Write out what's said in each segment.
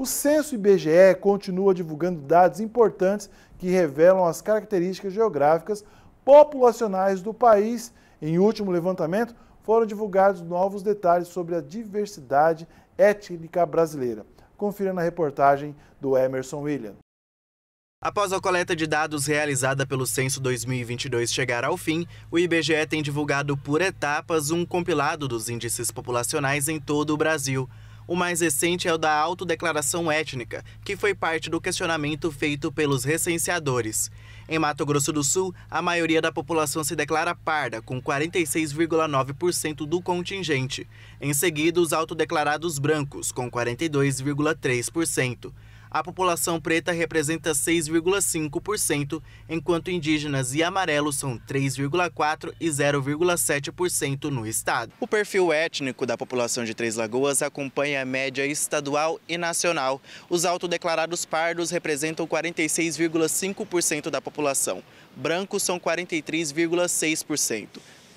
O censo IBGE continua divulgando dados importantes que revelam as características geográficas populacionais do país. Em último levantamento, foram divulgados novos detalhes sobre a diversidade étnica brasileira. Confira na reportagem do Emerson William. Após a coleta de dados realizada pelo Censo 2022 chegar ao fim, o IBGE tem divulgado por etapas um compilado dos índices populacionais em todo o Brasil. O mais recente é o da autodeclaração étnica, que foi parte do questionamento feito pelos recenseadores. Em Mato Grosso do Sul, a maioria da população se declara parda, com 46,9% do contingente. Em seguida, os autodeclarados brancos, com 42,3% a população preta representa 6,5%, enquanto indígenas e amarelos são 3,4% e 0,7% no estado. O perfil étnico da população de Três Lagoas acompanha a média estadual e nacional. Os autodeclarados pardos representam 46,5% da população, brancos são 43,6%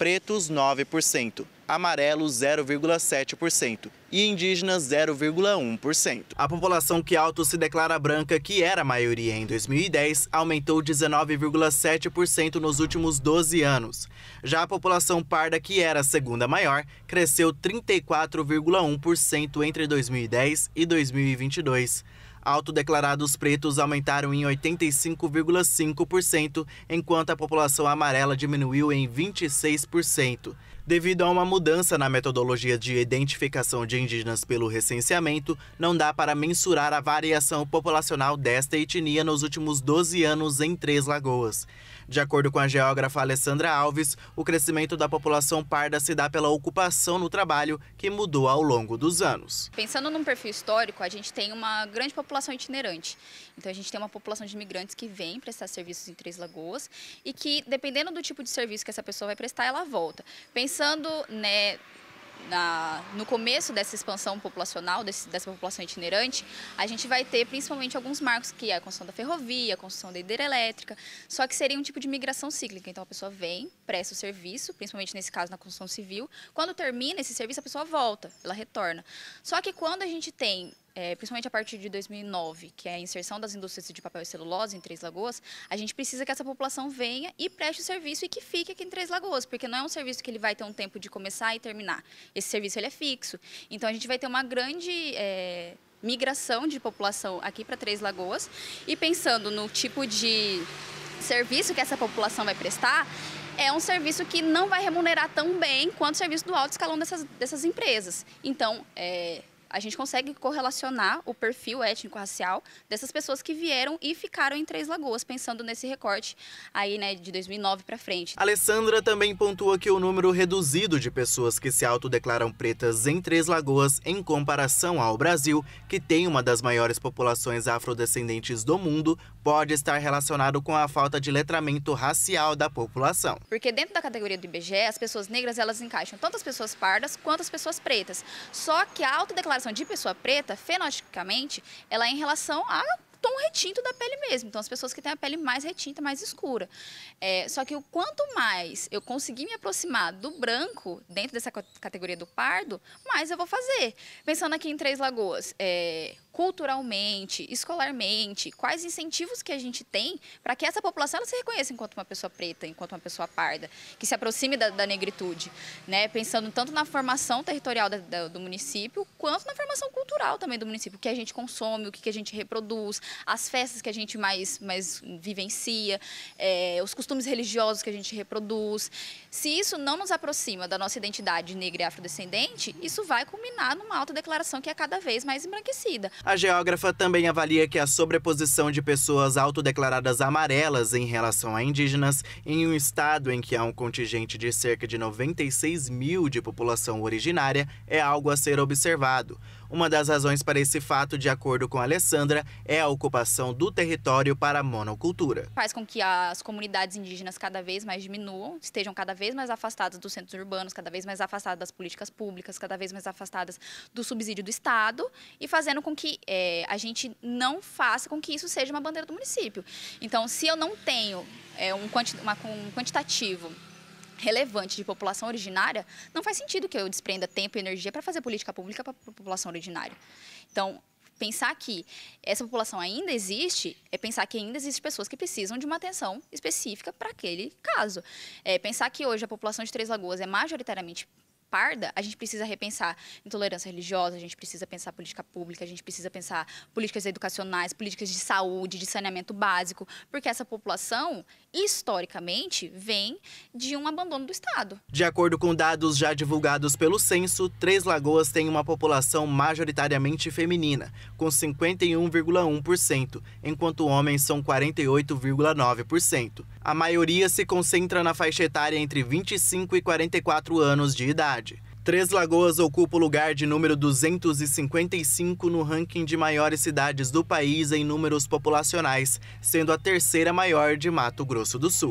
pretos 9%, amarelos 0,7% e indígenas 0,1%. A população que alto se declara branca, que era a maioria em 2010, aumentou 19,7% nos últimos 12 anos. Já a população parda, que era a segunda maior, cresceu 34,1% entre 2010 e 2022 autodeclarados pretos aumentaram em 85,5%, enquanto a população amarela diminuiu em 26%. Devido a uma mudança na metodologia de identificação de indígenas pelo recenseamento, não dá para mensurar a variação populacional desta etnia nos últimos 12 anos em Três Lagoas. De acordo com a geógrafa Alessandra Alves, o crescimento da população parda se dá pela ocupação no trabalho, que mudou ao longo dos anos. Pensando num perfil histórico, a gente tem uma grande população população itinerante. Então a gente tem uma população de imigrantes que vem prestar serviços em Três Lagoas e que, dependendo do tipo de serviço que essa pessoa vai prestar, ela volta. Pensando né, na, no começo dessa expansão populacional, desse, dessa população itinerante, a gente vai ter principalmente alguns marcos, que é a construção da ferrovia, a construção da hidrelétrica, só que seria um tipo de migração cíclica. Então, a pessoa vem, presta o serviço, principalmente nesse caso na construção civil. Quando termina esse serviço, a pessoa volta, ela retorna. Só que quando a gente tem é, principalmente a partir de 2009, que é a inserção das indústrias de papel e celulose em Três Lagoas, a gente precisa que essa população venha e preste o serviço e que fique aqui em Três Lagoas, porque não é um serviço que ele vai ter um tempo de começar e terminar. Esse serviço ele é fixo. Então a gente vai ter uma grande é, migração de população aqui para Três Lagoas e pensando no tipo de serviço que essa população vai prestar, é um serviço que não vai remunerar tão bem quanto o serviço do alto escalão dessas, dessas empresas. Então, é, a gente consegue correlacionar o perfil étnico-racial dessas pessoas que vieram e ficaram em Três Lagoas, pensando nesse recorte aí, né, de 2009 para frente. Alessandra também pontua que o número reduzido de pessoas que se autodeclaram pretas em Três Lagoas em comparação ao Brasil, que tem uma das maiores populações afrodescendentes do mundo, pode estar relacionado com a falta de letramento racial da população. Porque dentro da categoria do IBGE, as pessoas negras, elas encaixam tanto as pessoas pardas quanto as pessoas pretas. Só que a autodeclaração classificação de pessoa preta, fenoticamente, ela é em relação a tom retinto da pele mesmo. Então, as pessoas que têm a pele mais retinta, mais escura. É, só que o quanto mais eu conseguir me aproximar do branco, dentro dessa categoria do pardo, mais eu vou fazer. Pensando aqui em Três Lagoas, é, culturalmente, escolarmente, quais incentivos que a gente tem para que essa população se reconheça enquanto uma pessoa preta, enquanto uma pessoa parda, que se aproxime da, da negritude, né? Pensando tanto na formação territorial da, da, do município, quanto na formação cultural também do município, o que a gente consome, o que a gente reproduz, as festas que a gente mais, mais vivencia, é, os costumes religiosos que a gente reproduz. Se isso não nos aproxima da nossa identidade negra e afrodescendente, isso vai culminar numa autodeclaração que é cada vez mais embranquecida a geógrafa também avalia que a sobreposição de pessoas autodeclaradas amarelas em relação a indígenas em um estado em que há um contingente de cerca de 96 mil de população originária é algo a ser observado. Uma das razões para esse fato, de acordo com Alessandra, é a ocupação do território para a monocultura. Faz com que as comunidades indígenas cada vez mais diminuam, estejam cada vez mais afastadas dos centros urbanos, cada vez mais afastadas das políticas públicas, cada vez mais afastadas do subsídio do Estado e fazendo com que é, a gente não faça com que isso seja uma bandeira do município. Então, se eu não tenho é, um, quanti uma, um quantitativo relevante de população originária, não faz sentido que eu desprenda tempo e energia para fazer política pública para a população originária. Então, pensar que essa população ainda existe é pensar que ainda existem pessoas que precisam de uma atenção específica para aquele caso. É pensar que hoje a população de Três Lagoas é majoritariamente parda, a gente precisa repensar intolerância religiosa, a gente precisa pensar política pública, a gente precisa pensar políticas educacionais, políticas de saúde, de saneamento básico, porque essa população, historicamente, vem de um abandono do Estado. De acordo com dados já divulgados pelo censo, Três Lagoas tem uma população majoritariamente feminina, com 51,1%, enquanto homens são 48,9%. A maioria se concentra na faixa etária entre 25 e 44 anos de idade cidade. Três Lagoas ocupa o lugar de número 255 no ranking de maiores cidades do país em números populacionais, sendo a terceira maior de Mato Grosso do Sul.